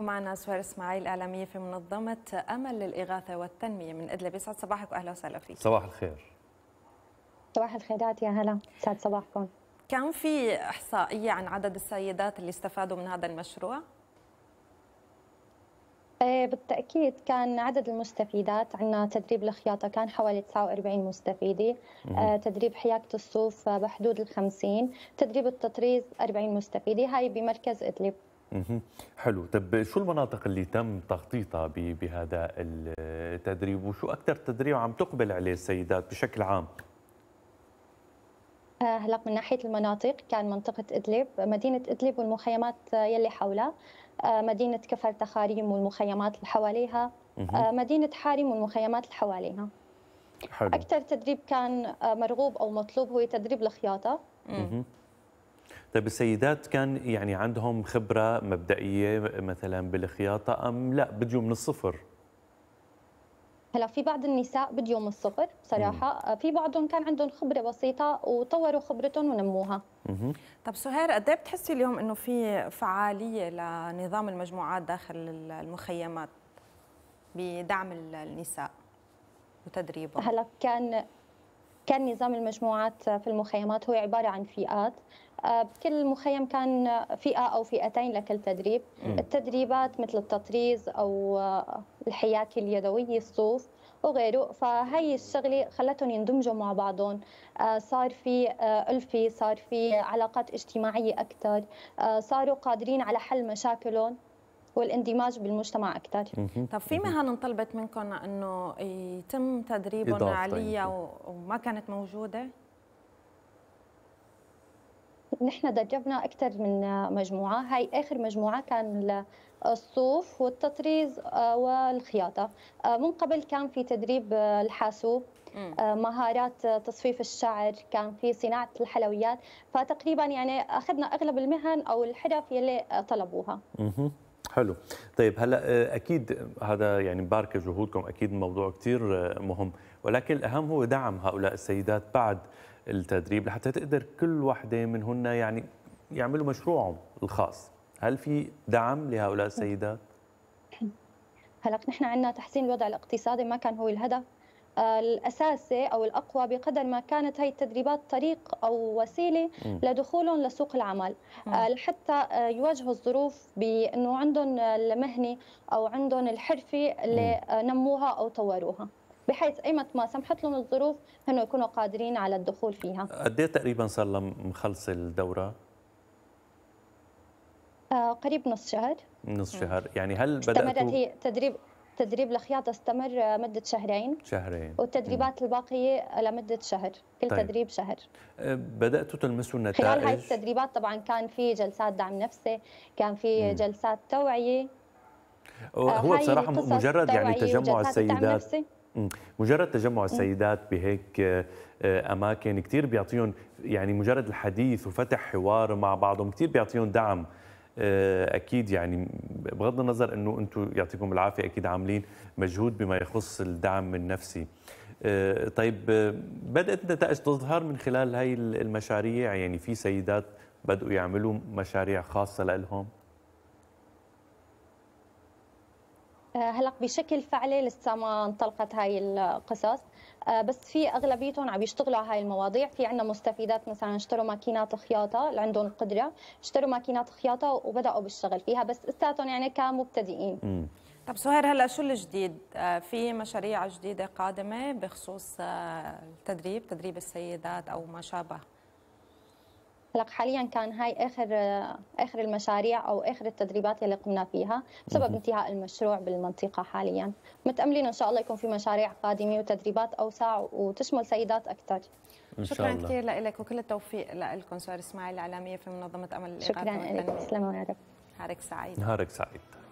ومعنا سهير اسماعيل اعلاميه في منظمه امل للاغاثه والتنميه من ادلب يسعد صباحك واهلا وسهلا فيك صباح الخير صباح الخيرات يا هلا يسعد صباحكم كان في احصائيه عن عدد السيدات اللي استفادوا من هذا المشروع إيه، بالتأكيد كان عدد المستفيدات عندنا تدريب الخياطة كان حوالي 49 مستفيدة مم. إيه، تدريب حياكة الصوف بحدود ال 50 تدريب التطريز 40 مستفيدة هاي بمركز إدلب حلو طب شو المناطق اللي تم تخطيطها بهذا التدريب وشو أكثر تدريب عم تقبل عليه السيدات بشكل عام؟ آه، هلا من ناحيه المناطق كان منطقه ادلب مدينه ادلب والمخيمات يلي حولها آه، مدينه كفر تخاريم والمخيمات اللي حواليها آه، مدينه حارم والمخيمات اللي حواليها حلو. اكثر تدريب كان مرغوب او مطلوب هو تدريب الخياطه طيب السيدات كان يعني عندهم خبرة مبدئية مثلا بالخياطة أم لا بديوا من الصفر؟ هلا في بعض النساء بديوا من الصفر بصراحة مم. في بعضهم كان عندهم خبرة بسيطة وطوروا خبرتهم ونموها طب سهير قد ايه بتحسي اليوم انه في فعالية لنظام المجموعات داخل المخيمات بدعم النساء وتدريبهم؟ هلا كان كان نظام المجموعات في المخيمات هو عبارة عن فئات آه، كل مخيم كان فئة أو فئتين لكل تدريب التدريبات مثل التطريز أو آه، الحياكة اليدوية الصوف وغيره فهي الشغلة خلتهم يندمجوا مع بعضهم آه، صار في ألفة صار في علاقات اجتماعية أكثر صاروا قادرين على حل مشاكلهم والاندماج بالمجتمع اكثر طب في مهن انطلبت منكم انه يتم تدريبهم عليها إيه. وما كانت موجوده نحن دربنا اكثر من مجموعه هاي اخر مجموعه كان الصوف والتطريز آه، والخياطه آه، من قبل كان في تدريب آه، الحاسوب مهارات تصفيف الشعر كان في صناعه الحلويات فتقريبا يعني اخذنا اغلب المهن او الحرف يلي طلبوها حلو طيب هلا آه، اكيد هذا يعني مبارك جهودكم اكيد الموضوع كثير آه، مهم ولكن الاهم هو دعم هؤلاء السيدات بعد التدريب لحتى تقدر كل وحده منهن يعني يعملوا مشروعهم الخاص هل في دعم لهؤلاء السيدات هلا نحن عندنا تحسين الوضع الاقتصادي ما كان هو الهدف الاساسي او الاقوى بقدر ما كانت هي التدريبات طريق او وسيله لدخولهم لسوق العمل آه، لحتى آه، يواجهوا الظروف بانه عندهم المهنه او عندهم الحرفه اللي آه، نموها او طوروها بحيث ايمت ما سمحت لهم الظروف هن يكونوا قادرين على الدخول فيها قد إيه تقريبا صار مخلص الدوره قريب نص شهر نص شهر يعني هل بدات استمرت هي تدريب تدريب الخياطه استمر مده شهرين شهرين والتدريبات م. الباقيه لمده شهر كل طيب. تدريب شهر أه، بداتوا تلمسوا النتائج خلال هاي التدريبات طبعا كان في جلسات دعم نفسي كان في م. جلسات توعيه هو آه، بصراحه مجرد يعني تجمع السيدات مجرد تجمع السيدات بهيك آه، اماكن كثير بيعطيهم يعني مجرد الحديث وفتح حوار مع بعضهم كثير بيعطيهم دعم آه، اكيد يعني بغض النظر انه انتم يعطيكم العافيه اكيد عاملين مجهود بما يخص الدعم النفسي آه، طيب آه، بدات النتائج تظهر من خلال هاي المشاريع يعني في سيدات بدأوا يعملوا مشاريع خاصه لهم هلق بشكل فعلي لسه ما انطلقت هاي القصص آه، بس في اغلبيتهم عم يشتغلوا على هاي المواضيع في عندنا مستفيدات مثلا اشتروا ماكينات خياطه اللي عندهم القدره اشتروا ماكينات خياطه وبداوا بالشغل فيها بس لساتهم يعني كمبتدئين طب سهير هلا شو الجديد آه، في مشاريع جديده قادمه بخصوص آه، التدريب تدريب السيدات او ما شابه هلق حاليا كان هاي اخر آه، اخر المشاريع او اخر التدريبات اللي قمنا فيها بسبب انتهاء المشروع بالمنطقه حاليا متاملين ان شاء الله يكون في مشاريع قادمه وتدريبات اوسع وتشمل سيدات اكثر إن شاء شكرا الله. كثير لك وكل التوفيق لكم سؤال اسماعيل الاعلاميه في منظمه امل شكرا لك تسلموا يا رب نهارك سعيد نهارك سعيد